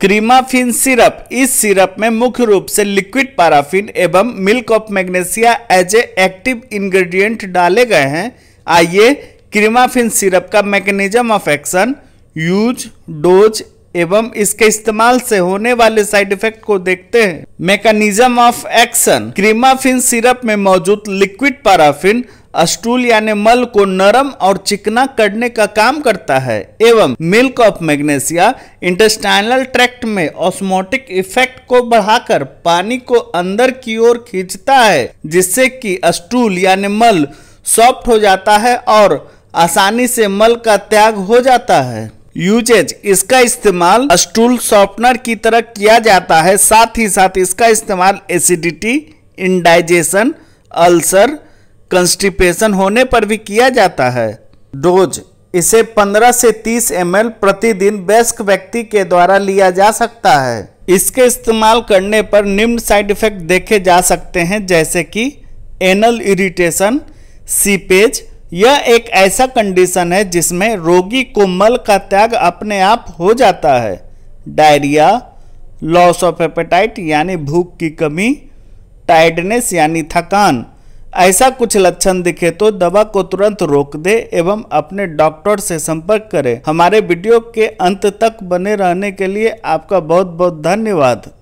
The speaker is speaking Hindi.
क्रीमाफिन सिरप इस सिरप में मुख्य रूप से लिक्विड पाराफिन एवं milk of magnesia as a active ingredient डाले गए हैं आइए क्रीमाफिन सिरप का mechanism of action use dose एवं इसके इस्तेमाल से होने वाले साइड इफेक्ट को देखते हैं mechanism of action Cremaffin syrup में मौजूद लिक्विड पाराफिन स्टूल यानी मल को नरम और चिकना करने का काम करता है एवं milk of magnesia intestinal tract में ऑस्मोटिक इफेक्ट को बढ़ाकर पानी को अंदर की ओर खींचता है जिससे कि स्टूल यानी मल सॉफ्ट हो जाता है और आसानी से मल का त्याग हो जाता है यूजेज इसका इस्तेमाल स्टूल सॉफ्टनर की तरह किया जाता है साथ ही साथ इसका इस्तेमाल एसिडिटी इंडाइजेशन अल्सर कंस्टिपेशन होने पर भी किया जाता है डोज इसे 15 से 30 एम प्रतिदिन वयस्क व्यक्ति के द्वारा लिया जा सकता है इसके इस्तेमाल करने पर निम्न साइड इफेक्ट देखे जा सकते हैं जैसे कि एनल इरिटेशन सीपेज यह एक ऐसा कंडीशन है जिसमें रोगी को मल का त्याग अपने आप हो जाता है डायरिया लॉस ऑफ एपेटाइट यानी भूख की कमी टाइडनेस यानी थकान ऐसा कुछ लक्षण दिखे तो दवा को तुरंत रोक दे एवं अपने डॉक्टर से संपर्क करें हमारे वीडियो के अंत तक बने रहने के लिए आपका बहुत बहुत धन्यवाद